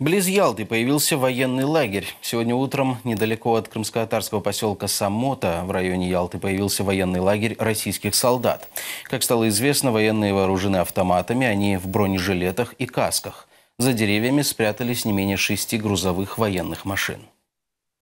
Близ Ялты появился военный лагерь. Сегодня утром недалеко от крымско атарского поселка Самота в районе Ялты появился военный лагерь российских солдат. Как стало известно, военные вооружены автоматами, они в бронежилетах и касках. За деревьями спрятались не менее шести грузовых военных машин.